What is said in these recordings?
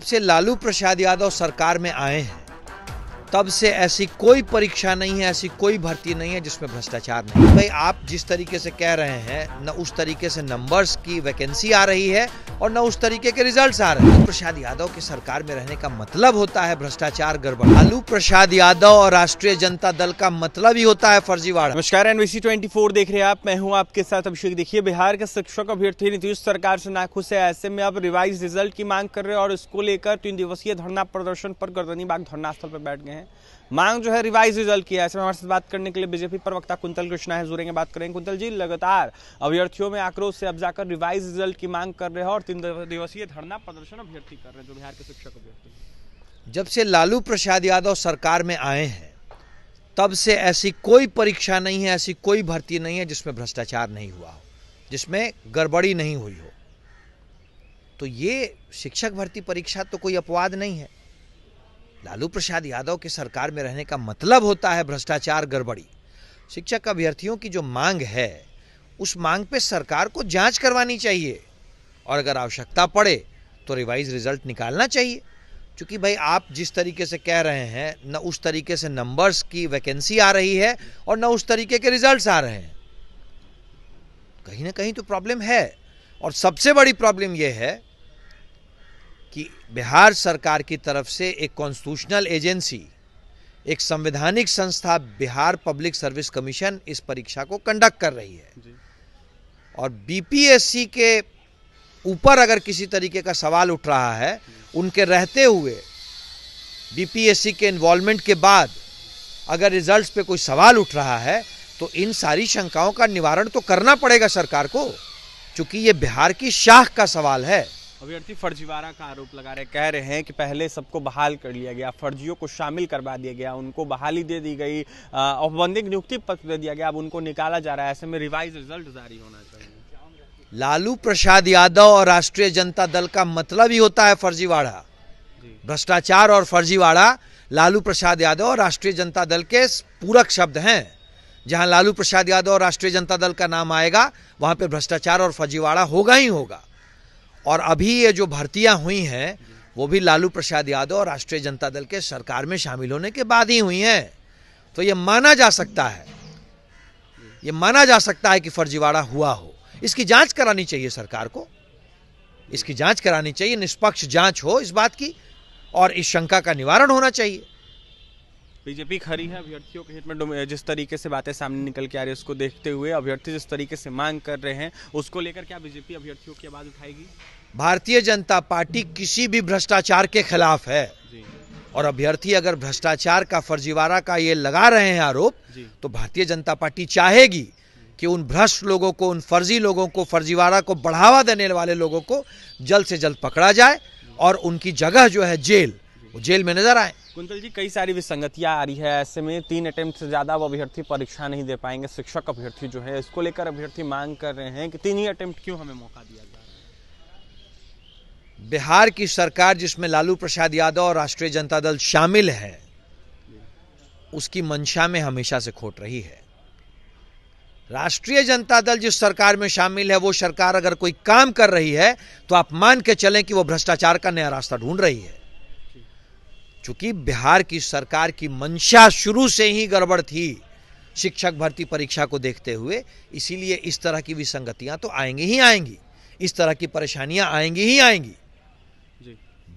से लालू प्रसाद यादव सरकार में आए हैं तब से ऐसी कोई परीक्षा नहीं है ऐसी कोई भर्ती नहीं है जिसमें भ्रष्टाचार नहीं भाई आप जिस तरीके से कह रहे हैं न उस तरीके से नंबर्स की वैकेंसी आ रही है और न उस तरीके के रिजल्ट्स आ रहे हैं तो प्रसाद यादव के सरकार में रहने का मतलब होता है भ्रष्टाचार गड़बड़ लालू प्रसाद यादव और राष्ट्रीय जनता दल का मतलब ही होता है फर्जीवाड़ा नमस्कार एनबीसी ट्वेंटी देख रहे हैं आप मैं हूँ आपके साथ अभिषेक देखिए बिहार के शिक्षक अभ्यर्थी नीतीश सरकार से नाखुश है ऐसे में अब रिवाइज रिजल्ट की मांग कर रहे हैं और इसको लेकर तीन दिवसीय धरना प्रदर्शन पर गर्दनी बाग धरना स्थल पर बैठ गए हैं हैं मांग जो है रिवाइज रिजल्ट किया ऐसे में हमारे साथ बात करने के लिए बीजेपी प्रवक्ता कुंतल कृष्णा है जुड़ेंगे बात करेंगे कुंतल जी लगातार अभ्यर्थियों में आक्रोश से अब जाकर रिवाइज रिजल्ट की मांग कर रहे हैं और तीन दिवसीय धरना प्रदर्शन अभ्यर्थी कर रहे हैं जो बिहार के शिक्षक अभ्यर्थी जब से लालू प्रसाद यादव सरकार में आए हैं तब से ऐसी कोई परीक्षा नहीं है ऐसी कोई भर्ती नहीं है जिसमें भ्रष्टाचार नहीं हुआ हो जिसमें गड़बड़ी नहीं हुई हो तो ये शिक्षक भर्ती परीक्षा तो कोई अपवाद नहीं है लालू प्रसाद यादव के सरकार में रहने का मतलब होता है भ्रष्टाचार गड़बड़ी शिक्षक अभ्यर्थियों की जो मांग है उस मांग पे सरकार को जांच करवानी चाहिए और अगर आवश्यकता पड़े तो रिवाइज रिजल्ट निकालना चाहिए क्योंकि भाई आप जिस तरीके से कह रहे हैं न उस तरीके से नंबर्स की वैकेंसी आ रही है और न उस तरीके के रिजल्ट्स आ रहे हैं कहीं ना कहीं तो प्रॉब्लम है और सबसे बड़ी प्रॉब्लम यह है कि बिहार सरकार की तरफ से एक कॉन्स्टिट्यूशनल एजेंसी एक संवैधानिक संस्था बिहार पब्लिक सर्विस कमीशन इस परीक्षा को कंडक्ट कर रही है और बीपीएससी के ऊपर अगर किसी तरीके का सवाल उठ रहा है उनके रहते हुए बीपीएससी के इन्वॉल्वमेंट के बाद अगर रिजल्ट्स पे कोई सवाल उठ रहा है तो इन सारी शंकाओं का निवारण तो करना पड़ेगा सरकार को चूंकि ये बिहार की शाख का सवाल है अभ्यर्थी फर्जीवाड़ा का आरोप लगा रहे कह रहे हैं कि पहले सबको बहाल कर लिया गया फर्जियों को शामिल करवा दिया गया उनको बहाली दे दी गई औपबंधिक नियुक्ति पत्र दे दिया गया अब उनको निकाला जा रहा है ऐसे में रिवाइज रिजल्ट जारी होना चाहिए लालू प्रसाद यादव और राष्ट्रीय जनता दल का मतलब ही होता है फर्जीवाड़ा भ्रष्टाचार और फर्जीवाड़ा लालू प्रसाद यादव और राष्ट्रीय जनता दल के पूरक शब्द हैं जहां लालू प्रसाद यादव और राष्ट्रीय जनता दल का नाम आएगा वहां पर भ्रष्टाचार और फर्जीवाड़ा होगा ही होगा और अभी ये जो भर्तियां हुई हैं वो भी लालू प्रसाद यादव और राष्ट्रीय जनता दल के सरकार में शामिल होने के बाद ही हुई हैं तो ये माना जा सकता है ये माना जा सकता है कि फर्जीवाड़ा हुआ हो इसकी जांच करानी चाहिए सरकार को इसकी जांच करानी चाहिए निष्पक्ष जांच हो इस बात की और इस शंका का निवारण होना चाहिए बीजेपी खड़ी है अभ्यर्थियों के हित में जिस तरीके से बातें सामने निकल के आ रही है उसको देखते हुए अभ्यर्थी जिस तरीके से मांग कर रहे हैं उसको लेकर क्या बीजेपी अभ्यर्थियों की आवाज उठाएगी भारतीय जनता पार्टी किसी भी भ्रष्टाचार के खिलाफ है और अभ्यर्थी अगर भ्रष्टाचार का फर्जीवाड़ा का ये लगा रहे हैं आरोप तो भारतीय जनता पार्टी चाहेगी कि उन भ्रष्ट लोगों को उन फर्जी लोगों को फर्जीवाड़ा को बढ़ावा देने वाले लोगों को जल्द से जल्द पकड़ा जाए और उनकी जगह जो है जेल वो जेल में नजर आए कुंतल जी कई सारी विसंगतियां आ रही है ऐसे में तीन अटेम्प्ट से ज़्यादा वो अभ्यर्थी परीक्षा नहीं दे पाएंगे शिक्षक अभ्यर्थी जो है इसको लेकर अभ्यर्थी मांग कर रहे हैं कि तीन ही अटेम्प्ट क्यों हमें मौका दिया जा बिहार की सरकार जिसमें लालू प्रसाद यादव और राष्ट्रीय जनता दल शामिल है उसकी मंशा में हमेशा से खोट रही है राष्ट्रीय जनता दल जिस सरकार में शामिल है वो सरकार अगर कोई काम कर रही है तो आप मान के चलें कि वो भ्रष्टाचार का नया रास्ता ढूंढ रही है चूंकि बिहार की सरकार की मंशा शुरू से ही गड़बड़ थी शिक्षक भर्ती परीक्षा को देखते हुए इसीलिए इस तरह की विसंगतियां तो आएंगी ही आएंगी इस तरह की परेशानियां आएंगी ही आएंगी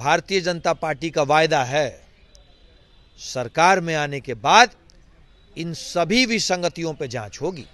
भारतीय जनता पार्टी का वायदा है सरकार में आने के बाद इन सभी विसंगतियों पर जांच होगी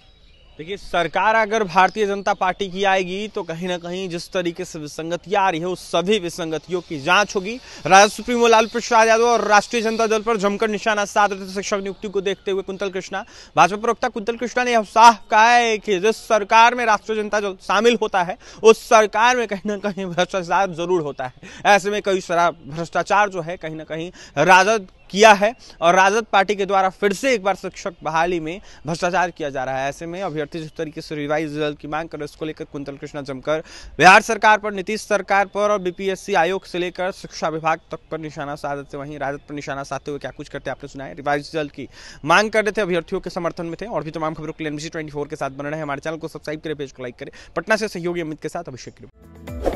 देखिए सरकार अगर भारतीय जनता पार्टी की आएगी तो कहीं ना कहीं जिस तरीके से विसंगतियां आ रही है उस सभी विसंगतियों की जांच होगी राजद सुप्रीमो लाल प्रसाद यादव और राष्ट्रीय जनता दल पर जमकर निशाना साध रहे शिक्षक नियुक्ति को देखते हुए कुंतल कृष्णा भाजपा प्रवक्ता कुंतल कृष्णा ने साफ कहा है कि जिस सरकार में राष्ट्रीय जनता दल शामिल होता है उस सरकार में कहीं ना कहीं भ्रष्टाचार जरूर होता है ऐसे में कई सारा भ्रष्टाचार जो है कहीं ना कहीं राजद किया है और राजद पार्टी के द्वारा फिर से एक बार शिक्षक बहाली में भ्रष्टाचार किया जा रहा है ऐसे में अभ्यर्थी जिस तरीके से रिवाइज रिजल्ट की मांग कर रहे उसको लेकर कुंतल कृष्णा जमकर बिहार सरकार पर नीतीश सरकार पर और बीपीएससी आयोग से लेकर शिक्षा विभाग तक पर निशाना साधते वहीं राजद पर निशाना साधते हुए क्या कुछ करते आपने सुना है रिवाइज रिजल्ट की मांग कर रहे थे अभ्यर्थियों के समर्थन में थे और भी तमाम खबरों के लिए एमजी ट्वेंटी के साथ बन रहे हैं हमारे चैनल को सब्सक्राइब करें पेज को लाइक करें पटना से सहयोगी अमित के साथ अभिषेक